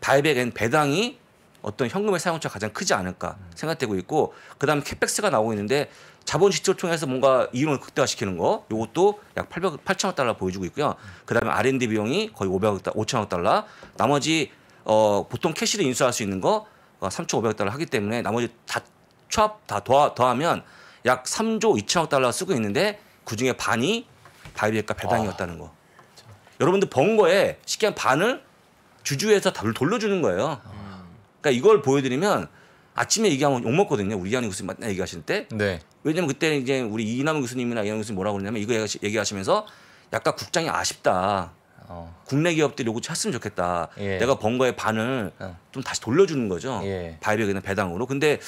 바이백 앤 배당이 어떤 현금의 사용처가 가장 크지 않을까 음. 생각되고 있고 그다음 캐백스가 나오고 있는데 자본 시초를 통해서 뭔가 이윤을 극대화시키는 거 이것도 약 800, 8천억 달러 보여주고 있고요. 그다음에 R&D 비용이 거의 500억, 5천억 달러. 나머지 어, 보통 캐시를 인수할 수 있는 거 3,500억 어, 달러 하기 때문에 나머지 다 취업 다 더하, 더하면 약 3조 2천억 달러 쓰고 있는데 그중에 반이 바이비액과 배당이었다는 거. 아, 여러분들 번 거에 쉽게 한 반을 주주에서 답을 돌려주는 거예요. 음. 그러니까 이걸 보여드리면 아침에 얘기하면 욕먹거든요. 우리 이한희 교수님 맨날 얘기하실 때. 네. 왜냐면 그때 이제 우리 이남은 교수님이나 이한희 교수님 뭐라고 그러냐면 이거 얘기하시면서 약간 국장이 아쉽다. 어. 국내 기업들이 요거 했으면 좋겠다. 예. 내가 번 거의 반을 어. 좀 다시 돌려주는 거죠. 예. 바이백이나 배당으로. 근데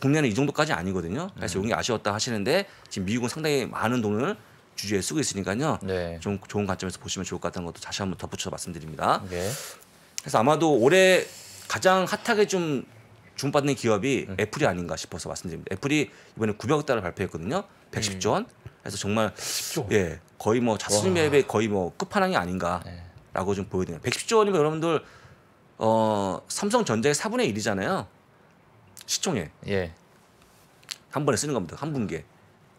국내는 이 정도까지 아니거든요. 그래서 음. 이게 아쉬웠다 하시는데 지금 미국은 상당히 많은 돈을 주주에 쓰고 있으니까요. 네. 좀 좋은 관점에서 보시면 좋을 것 같다는 것도 다시 한번 덧붙여서 말씀드립니다. 네. 그래서 아마도 올해 가장 핫하게 좀 주문받는 기업이 음. 애플이 아닌가 싶어서 말씀드립니다. 애플이 이번에 900억 달러 발표했거든요. 110조 원. 그래서 정말 1 0조예 거의 뭐 자수주 매입의 거의 뭐 끝판왕이 아닌가라고 네. 좀 보여드려요. 110조 원이면 여러분들 어 삼성전자의 4분의 1이잖아요. 시총에 예. 한 번에 쓰는 겁니다. 한 분기에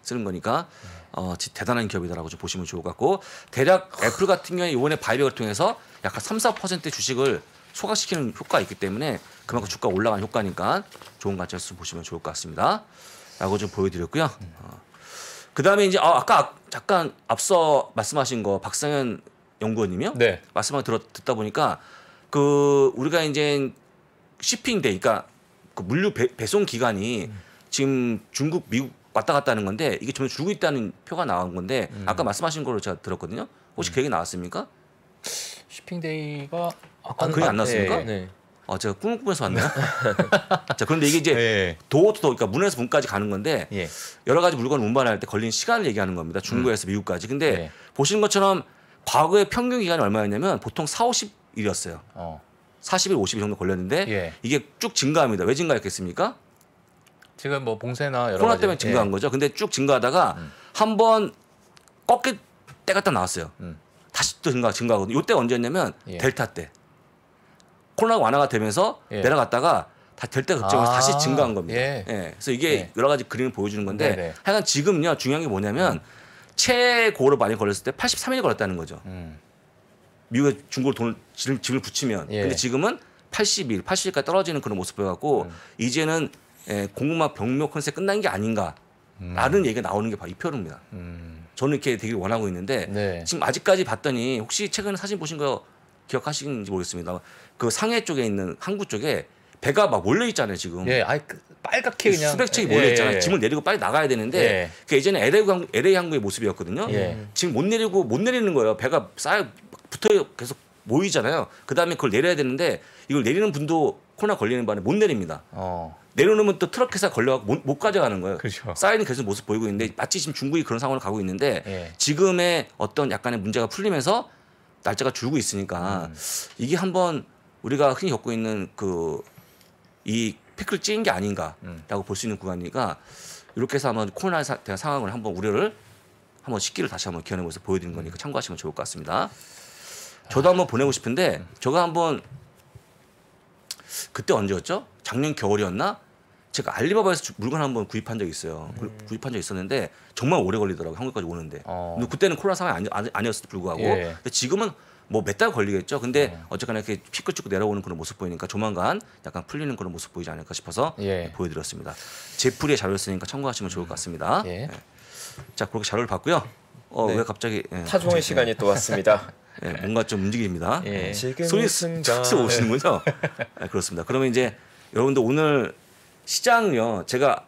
쓰는 거니까 네. 어, 대단한 기업이다라고 좀 보시면 좋을 것 같고 대략 애플 같은 경우에 이번에 바이백을 통해서 약간 3, 4%의 주식을 소각시키는 효과가 있기 때문에 그만큼 주가 올라간 효과니까 좋은 관점에서 보시면 좋을 것 같습니다. 라고 좀 보여드렸고요. 어. 그 다음에 이제 아, 까 잠깐 앞서 말씀하신 거 박상현 연구원님이요. 네. 말씀을 들어 듣다 보니까 그 우리가 이제 시핑데, 그러니까 그 물류 배, 배송 기간이 음. 지금 중국, 미국 왔다 갔다 하는 건데 이게 점점 줄고 있다는 표가 나온 건데 음. 아까 말씀하신 걸로 제가 들었거든요. 혹시 음. 계획이 나왔습니까? 시핑데이가 아까 그게 안 나왔습니까? 네, 네. 어, 제가 꿈을 꾸면서 왔나요? 네. 자, 그런데 이게 이제 예. 도어투 도 그러니까 문에서 문까지 가는 건데 예. 여러 가지 물건 을 운반할 때 걸린 시간을 얘기하는 겁니다. 중국에서 음. 미국까지. 근데 예. 보시는 것처럼 과거의 평균 기간이 얼마였냐면 보통 4, 50일이었어요. 어. 40일, 50일 정도 걸렸는데 예. 이게 쭉 증가합니다. 왜 증가했겠습니까? 지금 뭐 봉쇄나 여러 코로나 가지. 때문에 증가한 예. 거죠. 근데 쭉 증가하다가 음. 한번 꺾일 때가 딱 나왔어요. 음. 다시 또 증가 증가하거든요. 이때 언제였냐면 예. 델타 때. 코로나 완화가 되면서 예. 내려갔다가 다 될때 걱정해서 아 다시 증가한 겁니다. 예. 예. 그래서 이게 예. 여러 가지 그림을 보여주는 건데 네네. 네. 하여간 지금요 중요한 게 뭐냐면 음. 최고로 많이 걸렸을 때 83일이 걸렸다는 거죠. 음. 미국에 중국으로 돈을 집을, 집을 붙이면 예. 근데 지금은 80일, 80일까지 떨어지는 그런 모습 보여갖고 음. 이제는 예, 공급망 병력 컨셉 끝난 게 아닌가라는 음. 얘기가 나오는 게 바로 이 표입니다. 로 음. 저는 이렇게 되길 원하고 있는데 네. 지금 아직까지 봤더니 혹시 최근 에 사진 보신 거 기억하시는지 모르겠습니다. 그 상해 쪽에 있는 항구 쪽에 배가 막 몰려 있잖아요 지금. 예, 아이 그 빨갛게 그냥 수백 척이 몰려 예, 있잖아요. 예, 예. 짐을 내리고 빨리 나가야 되는데 예. 그 예전에 LA 항 LA 항구의 모습이었거든요. 지금 예. 못 내리고 못 내리는 거예요. 배가 쌓여 붙어 계속 모이잖아요. 그 다음에 그걸 내려야 되는데 이걸 내리는 분도 코나 걸리는 바람에 못 내립니다. 어. 내려놓으면 또 트럭 회사 걸려갖 못, 가져가는 거예요. 그렇죠. 쌓이는 계속 모습 보이고 있는데 마치 지금 중국이 그런 상황을 가고 있는데 예. 지금의 어떤 약간의 문제가 풀리면서 날짜가 줄고 있으니까 음. 이게 한번 우리가 흔히 겪고 있는 그 이 피클 찌은게 아닌가라고 음. 볼수 있는 구간이니까 이렇게 해서 한번 코로나에 대한 상황을 한번 우려를 한번 식기를 다시 한번 기원해서 보여드린 거니까 음. 참고하시면 좋을 것 같습니다. 저도 한번 보내고 싶은데 음. 저가 한번 그때 언제였죠? 작년 겨울이었나? 제가 알리바바에서 물건 한번 구입한 적이 있어요. 음. 구입한 적이 있었는데 정말 오래 걸리더라고요. 한국까지 오는데. 어. 근데 그때는 코로나 상황이 아니, 아니었을 불구하고 예. 근데 지금은 뭐몇달 걸리겠죠. 근데 네. 어쨌거나 이렇게 피끌 찍고 내려오는 그런 모습 보이니까 조만간 약간 풀리는 그런 모습 보이지 않을까 싶어서 예. 네, 보여드렸습니다. 제풀이 자료를 쓰니까 참고하시면 좋을 것 같습니다. 예. 네. 자 그렇게 자료를 봤고요. 어, 네. 왜 갑자기 예, 타종의 시간이 또 왔습니다. 예, 뭔가 좀 움직입니다. 예. 예. 소리 쑥쑥 오시는군요. 예, 그렇습니다. 그러면 이제 여러분들 오늘 시장요 제가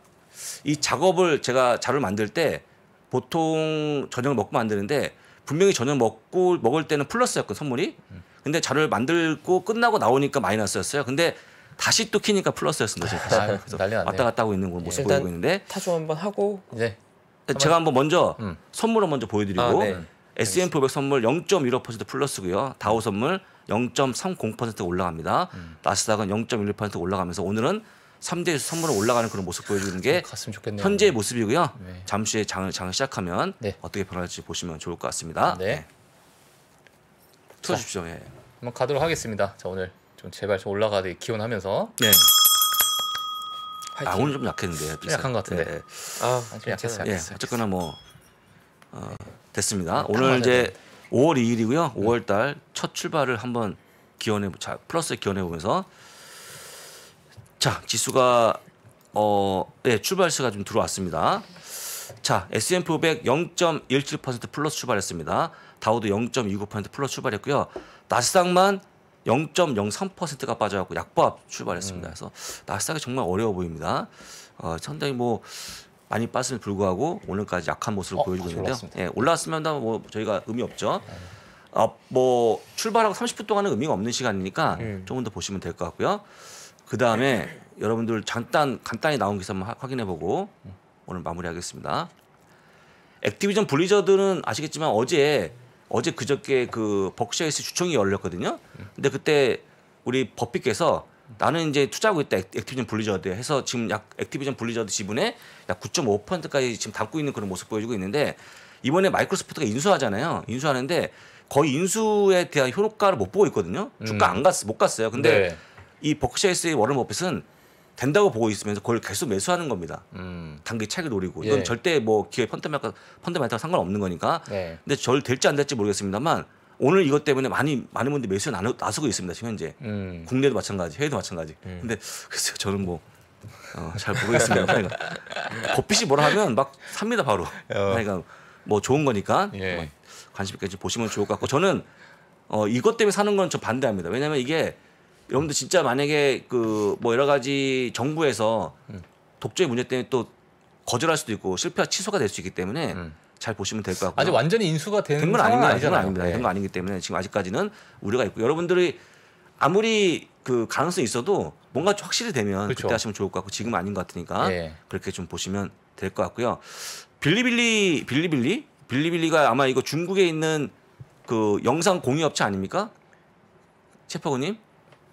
이 작업을 제가 자료를 만들 때 보통 저녁을 먹고 만드는데 분명히 저녁 먹고 먹을 때는 플러스였거든 선물이. 근데 자료를 만들고 끝나고 나오니까 마이너스였어요. 근데 다시 또 키니까 플러스였습니다. 그래서 난리 왔다 갔다 하고 있는 걸 모습 보이고 있는데 타조 한번 하고 네. 네. 제가 한번 먼저 음. 선물을 먼저 보여드리고 아, 네. S&P e 500 선물 0.15% 플러스고요. 다우 선물 0.30% 올라갑니다. 음. 나스닥은 0.16% 올라가면서 오늘은 3대에서 선물로 올라가는 그런 모습 보여주는 게 현재의 모습이고요. 네. 잠시 후에 장을, 장을 시작하면 네. 어떻게 변할지 보시면 좋을 것 같습니다. 네. 네. 투어 주십시오. 예. 한번 가도록 하겠습니다. 자 오늘 좀 제발 좀 올라가되 기원하면서. 네. 아 오늘 좀 약했는데. 좀 약한 것 같은데. 네. 네. 아, 아, 좀 약했어요. 예. 어쨌거나뭐 어, 됐습니다. 네, 오늘 이제 5월 2일이고요. 5월달 첫 출발을 한번 기원해 자 플러스 기원해 보면서. 자, 지수가 어, 예, 출발세가 좀 들어왔습니다. 자, S&P 500 0.17% 플러스 출발했습니다. 다우도 0.29% 플러스 출발했고요. 나스닥만 0.03%가 빠져갖고 약보합 출발했습니다. 음. 그래서 나스닥이 정말 어려워 보입니다. 어, 상당히 뭐 많이 빠짐에 불구하고 오늘까지 약한 모습을 어, 보여주고 있는데요. 예, 올라왔으면 뭐 저희가 의미 없죠. 어, 뭐 출발하고 30분 동안은 의미가 없는 시간이니까 음. 조금 더 보시면 될 것 같고요. 그 다음에 여러분들 잠깐 간단히 나온 기사 한번 확인해보고 오늘 마무리하겠습니다. 액티비전 블리자드는 아시겠지만 어제 어제 그저께 그버크에서 주총이 열렸거든요. 근데 그때 우리 버핏께서 나는 이제 투자하고 있다 액티비전 블리자드 해서 지금 약 액티비전 블리자드 지분에 약 9.5%까지 지금 담고 있는 그런 모습 보여주고 있는데 이번에 마이크로소프트가 인수하잖아요. 인수하는데 거의 인수에 대한 효과를 못 보고 있거든요. 주가 음. 안 갔, 못 갔어요. 근데 네. 이 버크셔에서의 워런 버핏은 된다고 보고 있으면서 그걸 계속 매수하는 겁니다. 음. 단기 차익을 노리고 이건 예. 절대 뭐 기회 펀드마이크 펀드마이크와 상관없는 거니까. 예. 근데 절 될지 안 될지 모르겠습니다만 오늘 이것 때문에 많이 많은 분들이 매수에 나누, 나서고 있습니다. 지금 현재 음. 국내도 마찬가지, 해외도 마찬가지. 음. 근데 글쎄요, 저는 뭐. 어, 잘 모르겠습니다. 그러니까 버핏이 뭐라 하면 막 삽니다 바로. 어. 그러니까 뭐 좋은 거니까 예. 뭐 관심 있게 보시면 좋을 것 같고 저는 어, 이것 때문에 사는 건좀 반대합니다. 왜냐하면 이게 여러분들 진짜 만약에 그 뭐 여러 가지 정부에서 음. 독재 문제 때문에 또 거절할 수도 있고 실패와 취소가 될 수 있기 때문에 음. 잘 보시면 될 것 같고 아직 완전히 인수가 된건 아닙니다. 아니건 아닙니다. 네. 된건 아니기 때문에 지금 아직까지는 우려가 있고 여러분들이 아무리 그 가능성이 있어도 뭔가 확실히 되면 그렇죠. 그때 하시면 좋을 것 같고 지금 아닌 것 같으니까 네. 그렇게 좀 보시면 될 것 같고요. 빌리빌리 빌리빌리 빌리빌리가 아마 이거 중국에 있는 그 영상 공유 업체 아닙니까? 체포고님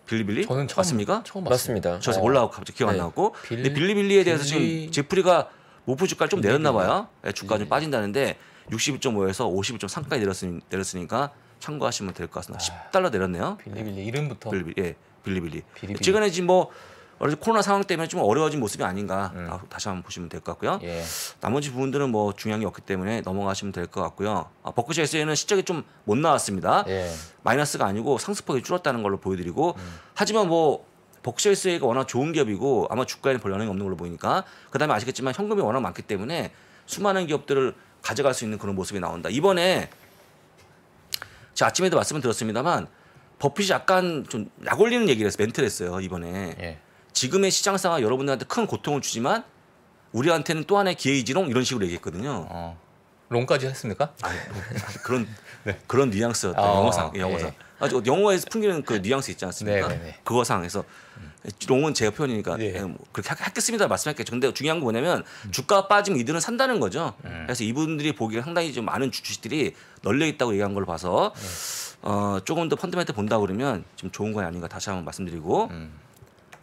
빌리빌리? 저는 처음, 맞습니까? 처음 맞습니다. 저 어. 올라오고 갑자기 기억 안 네. 나고. 빌리, 근데 빌리빌리에 대해서 빌리... 지금 제프리가 목표 주가를 좀 빌리빌리. 내렸나 봐요. 예, 네, 주가 좀 빠진다는데 61.5에서 51.3까지 내렸으니, 내렸으니까 참고하시면 될 것 같습니다. 아. 10달러 내렸네요. 빌리빌리 이름부터. 빌리빌리. 예. 빌리빌리. 빌리빌리. 최근에 지금 뭐 어느 코로나 상황 때문에 좀 어려워진 모습이 아닌가 음. 다시 한번 보시면 될 것 같고요. 예. 나머지 부분들은 뭐 중요한 게 없기 때문에 넘어가시면 될 것 같고요. 아, 버크셔 에스에는 실적이 좀 못 나왔습니다. 예. 마이너스가 아니고 상승폭이 줄었다는 걸로 보여드리고 음. 하지만 뭐 버크셔 에스이가 워낙 좋은 기업이고 아마 주가에는 별 영향이 없는 걸로 보이니까 그다음에 아시겠지만 현금이 워낙 많기 때문에 수많은 기업들을 가져갈 수 있는 그런 모습이 나온다. 이번에 제가 아침에도 말씀을 들었습니다만 버핏이 약간 좀약 올리는 얘기를 해서 멘트를 했어요 이번에 예. 지금의 시장사가 여러분들한테 큰 고통을 주지만 우리한테는 또 하나의 기회이지롱 이런 식으로 얘기했거든요. 어. 롱까지 했습니까? 아, 예. 그런 네. 그런 뉘앙스였던 아, 영어상 예, 영어상. 네. 아, 영어에서 풍기는 그 뉘앙스 있지 않습니까? 네네네. 네, 네. 그거 상에서 롱은 제 표현이니까 네. 그렇게 했겠습니다 말씀할게요. 근데 중요한 거 뭐냐면 주가 가 빠지면 이들은 산다는 거죠. 음. 그래서 이분들이 보기에 상당히 좀 많은 주식들이 널려 있다고 얘기한 걸 봐서 네. 어, 조금 더 펀드멘트 본다 그러면 좀 좋은 건 아닌가 다시 한번 말씀드리고. 음.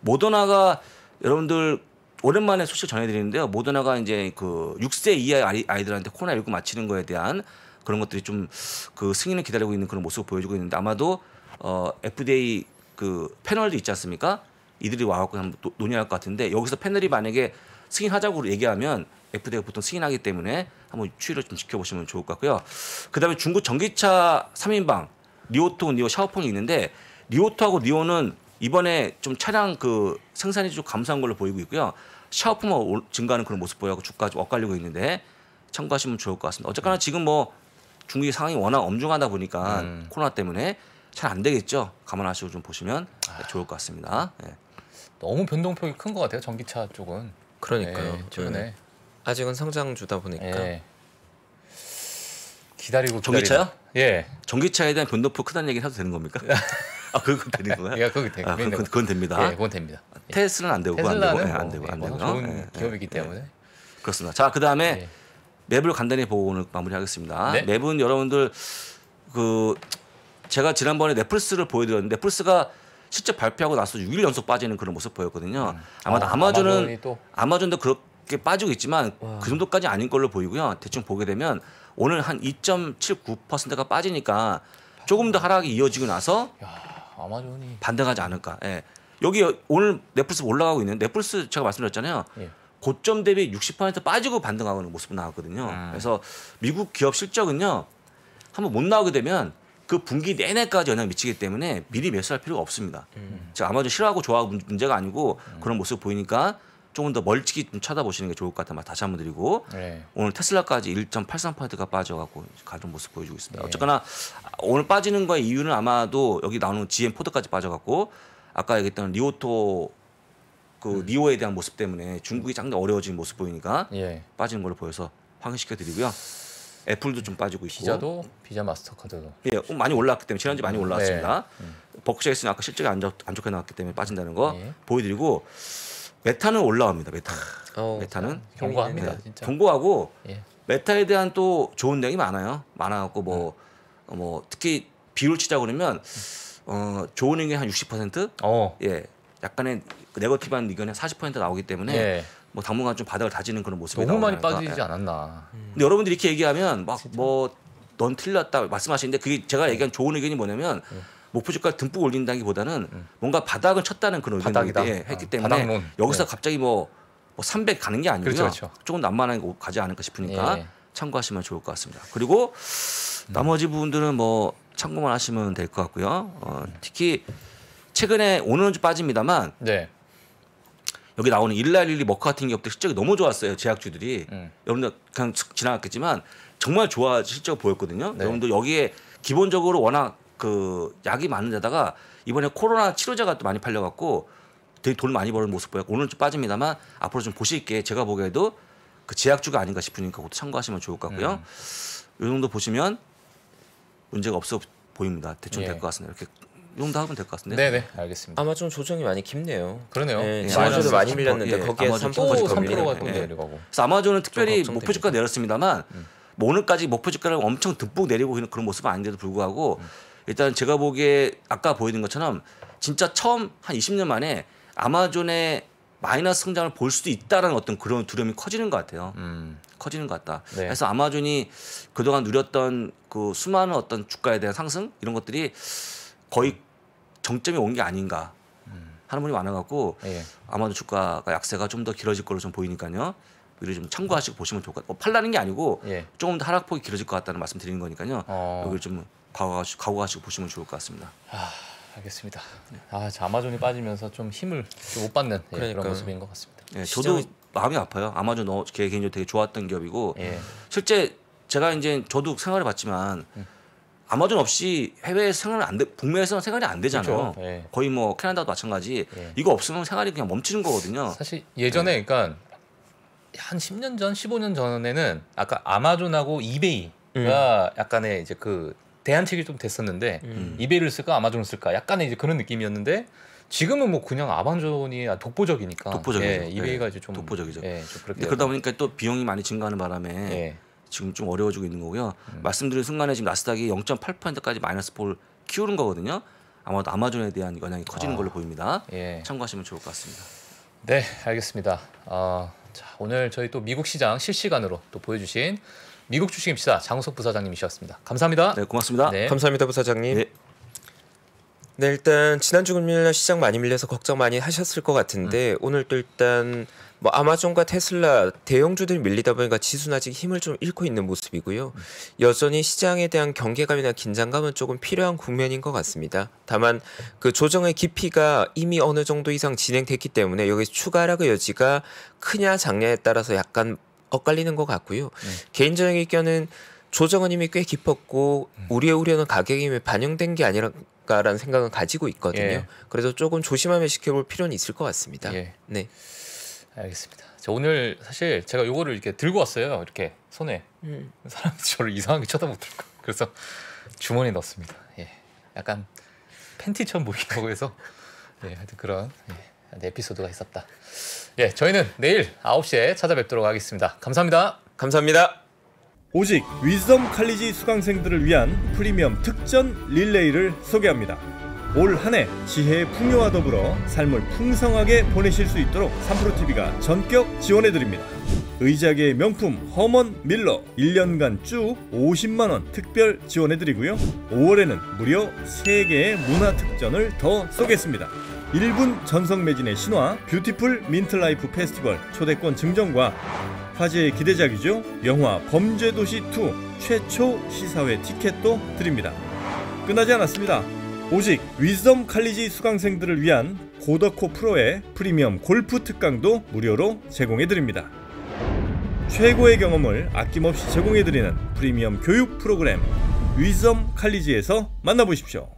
모더나가 여러분들 오랜만에 소식 전해드리는데요. 모더나가 이제 그 6세 이하의 아이들한테 코로나 19 맞히는 거에 대한 그런 것들이 좀 그 승인을 기다리고 있는 그런 모습을 보여주고 있는데 아마도 어 FDA 그 패널도 있지 않습니까? 이들이 와갖고 한번 노, 논의할 것 같은데 여기서 패널이 만약에 승인하자고 얘기하면 FDA가 보통 승인하기 때문에 한번 추이를 좀 지켜보시면 좋을 것 같고요. 그다음에 중국 전기차 3인방 리오토, 리오 샤오펑이 있는데 리오토하고 리오는 이번에 좀 차량 그 생산이 좀 감소한 걸로 보이고 있고요. 샤오프만 증가하는 그런 모습 보여고 주가 좀 엇갈리고 있는데 참고하시면 좋을 것 같습니다. 어쨌거나 음. 지금 뭐 중국이 상황이 워낙 엄중하다 보니까 음. 코로나 때문에 잘 안 되겠죠. 감안하시고 좀 보시면 아. 좋을 것 같습니다. 네. 너무 변동폭이 큰 것 같아요. 전기차 쪽은. 그러니까요. 네, 최근에 네. 아직은 성장주다 보니까. 네. 예. 기다리고, 기다리고 전기차요? 예. 전기차에 대한 변동폭 크다는 얘기를 해도 되는 겁니까? 아 그건 되는구나. 예, 그건 됩니다. 아, 그건, 그건, 됩니다. 예, 그건 됩니다. 예. 테슬라는 안 되고 안 되고 예, 뭐, 안 되고 안 예, 되고. 좋은 기업이기 때문에. 그렇습니다. 자, 그다음에 맵을 간단히 보고 오늘 마무리하겠습니다. 네? 맵은 여러분들 그 제가 지난번에 넷플스를 보여드렸는데 넷플스가 실제 발표하고 나서 6일 연속 빠지는 그런 모습 보였거든요. 음. 아마 아, 마존은 아마존도 그렇게 빠지고 있지만 와. 그 정도까지 아닌 걸로 보이고요. 대충 보게 되면 오늘 한 2.79%가 빠지니까 조금 더 하락이 이어지고 나서 야. 아마존이 반등하지 않을까. 예. 여기 오늘 넷플스 올라가고 있는 넷플스 제가 말씀드렸잖아요. 예. 고점 대비 60% 빠지고 반등하는 모습 나왔거든요. 아. 그래서 미국 기업 실적은요. 한번 못 나오게 되면 그 분기 내내까지 영향 미치기 때문에 미리 매수할 필요가 없습니다. 음. 즉 아마존 싫어하고 좋아하고 문제가 아니고 음. 그런 모습 보이니까 조금 더 멀찍이 좀 쳐다보시는 게 좋을 것같아요 다시 한번 드리고 네. 오늘 테슬라까지 1.83%가 빠져갖고 가는 모습 보여주고 있습니다. 네. 어쨌거나 오늘 빠지는 거의 이유는 아마도 여기 나오는 GM 포드까지 빠져갖고 아까 얘기했던 리오토 그 음. 니오에 대한 모습 때문에 중국이 상당히 어려워진 모습 보이니까 예. 빠지는 걸로 보여서 확인시켜 드리고요. 애플도 좀 빠지고 있고 비자도 비자 마스터카드도 예 어, 많이 올랐기 때문에 지난주 많이 올랐습니다. 음. 네. 음. 버크셔에서는 아까 실적이 안, 좋, 안 좋게 나왔기 때문에 빠진다는 거 예. 보여드리고 메타는 올라옵니다. 메타. 오, 어, 메타는 경고합니다. 네. 진짜. 경고하고 예. 메타에 대한 또 좋은 내용이 많아요. 많아갖고 뭐뭐 음. 어, 뭐 특히 비율 치자 그러면 어 좋은 의견 한60% 어. 예 약간의 네거티브한 의견이 한40% 나오기 때문에 예. 뭐 당분간 좀 바닥을 다지는 그런 모습이 너무 많이 않을까. 빠지지 예. 않았나. 음. 근데 여러분들이 이렇게 얘기하면 막 뭐 넌 틀렸다 말씀하시는데 그게 제가 얘기한 좋은 의견이 뭐냐면. 예. 목표주가 듬뿍 올린다기보다는 음. 뭔가 바닥을 쳤다는 그런 바닥이다. 의 예, 했기 아, 때문에 바닥론. 여기서 네. 갑자기 뭐, 뭐300 가는 게 아니고요. 그렇죠, 그렇죠. 조금 난만하게 가지 않을까 싶으니까 예. 참고하시면 좋을 것 같습니다. 그리고 음. 나머지 부분들은 뭐 참고만 하시면 될 것 같고요. 어, 특히 최근에 오늘은 좀 빠집니다만 네. 여기 나오는 일라일리 머크 같은 기업들 실적이 너무 좋았어요. 제약주들이 음. 여러분들 그냥 지나갔겠지만 정말 좋아 실적 보였거든요. 네. 여러분들 여기에 기본적으로 워낙 그 약이 많은 데다가 이번에 코로나 치료제가 또 많이 팔려갖고 되게 돈을 많이 버는 모습 보여요 오늘 좀 빠집니다만 앞으로 좀 보실게 제가 보기에도 그 제약주가 아닌가 싶으니까 그것도 참고하시면 좋을 것 같고요. 음. 이 정도 보시면 문제가 없어 보입니다. 대충 예. 될것 같습니다. 이렇게 용도 하면 될 것 같은데. 네네 알겠습니다. 아마 좀 조정이 많이 깊네요. 그러네요. 예, 예. 아마존도 많이 밀렸는데 예, 거기에 3%가 밀리고. 예. 그래서 아마존은 특별히 목표주가 내렸습니다만 음. 뭐 오늘까지 목표주가를 엄청 듬뿍 내리고 있는 그런 모습은 아닌데도 불구하고 음. 일단 제가 보기에 아까 보이는 것처럼 진짜 처음 한 20년 만에 아마존의 마이너스 성장을 볼 수도 있다라는 어떤 그런 두려움이 커지는 것 같아요. 음. 커지는 것 같다. 네. 그래서 아마존이 그동안 누렸던 그 수많은 어떤 주가에 대한 상승 이런 것들이 거의 정점이 온게 아닌가 음. 하는 분이 많아갖고 예. 아마존 주가가 약세가 좀 더 길어질 걸로 좀 보이니까요. 미를좀 참고하시고 보시면 좋을 것같고 뭐 팔라는 게 아니고 예. 조금 더 하락폭이 길어질 것 같다는 말씀 드리는 거니까요. 어. 여기 좀 각오하시, 가오시고 보시면 좋을 것 같습니다. 아, 알겠습니다. 아, 아마존이 빠지면서 좀 힘을 좀 못 받는 예, 그런 모습인 것 같습니다. 예, 저도 시장 마음이 아파요. 아마존 어, 개인적으로 되게 좋았던 기업이고 예. 실제 제가 이제 저도 생활해 봤지만 음. 아마존 없이 해외 생활 안 돼, 북미에서는 생활이 안 되잖아요. 그렇죠. 예. 거의 뭐 캐나다도 마찬가지. 예. 이거 없으면 생활이 그냥 멈추는 거거든요. 사실 예전에 예. 그러니까 한 10년 전, 15년 전에는 아까 아마존하고 이베이가 음. 약간의 이제 그 대안책이 좀 됐었는데 음. 이베를 이 쓸까 아마존을 쓸까 약간의 이제 그런 느낌이었는데 지금은 뭐 그냥 아반존이 아, 독보적이니까 독보적이죠. 예, 이베이가 예. 이제 좀 독보적이죠. 예, 좀 그렇게 그러다 보니까 또 비용이 많이 증가하는 바람에 예. 지금 좀 어려워지고 있는 거고요. 음. 말씀드린 순간에 지금 나스닥이 0.8%까지 마이너스 폴 키우는 거거든요. 아마도 아마존에 대한 영향이 커지는 아. 걸로 보입니다. 예. 참고하시면 좋을 것 같습니다. 네, 알겠습니다. 어, 자, 오늘 저희 또 미국 시장 실시간으로 또 보여주신 미국 주식입시다 장우석 부사장님이셨습니다. 감사합니다. 네, 고맙습니다. 네. 감사합니다, 부사장님. 네. 네, 일단 지난주 금요일 날 시장 많이 밀려서 걱정 많이 하셨을 것 같은데 음. 오늘 또 일단 뭐 아마존과 테슬라 대형주들이 밀리다 보니까 지수는 아직 힘을 좀 잃고 있는 모습이고요. 여전히 시장에 대한 경계감이나 긴장감은 조금 필요한 국면인 것 같습니다. 다만 그 조정의 깊이가 이미 어느 정도 이상 진행됐기 때문에 여기서 추가 하락의 여지가 크냐 작냐에 따라서 약간 엇갈리는 것 같고요. 네. 개인적인 의견은 조정원님이꽤 깊었고 음. 우리의 우려는 가격임에 반영된 게 아니라는 라 생각은 가지고 있거든요. 예. 그래서 조금 조심하며 지켜볼 필요는 있을 것 같습니다. 예. 네. 알겠습니다. 자, 오늘 사실 제가 요거를 이렇게 들고 왔어요. 이렇게 손에 음. 사람들이 저를 이상하게 쳐다보더라고. 그래서 주머니에 넣었습니다. 예. 약간 팬티처럼 보이기도 해서 예, 하여튼 그런 예, 에피소드가 있었다. 예, 저희는 내일 9시에 찾아뵙도록 하겠습니다. 감사합니다. 감사합니다. 오직 윗섬 칼리지 수강생들을 위한 프리미엄 특전 릴레이를 소개합니다. 올 한 해 지혜의 풍요와 더불어 삶을 풍성하게 보내실 수 있도록 3프로TV가 전격 지원해드립니다. 의자계의 명품 허먼 밀러 1년간 쭉 50만원 특별 지원해드리고요. 5월에는 무려 3개의 문화 특전을 더 쏘겠습니다. 1분 전성 매진의 신화 뷰티풀 민트라이프 페스티벌 초대권 증정과 화제의 기대작이죠. 영화 범죄도시2 최초 시사회 티켓도 드립니다. 끝나지 않았습니다. 오직 위즈덤 칼리지 수강생들을 위한 고더코 프로의 프리미엄 골프 특강도 무료로 제공해드립니다. 최고의 경험을 아낌없이 제공해드리는 프리미엄 교육 프로그램 위즈덤 칼리지에서 만나보십시오.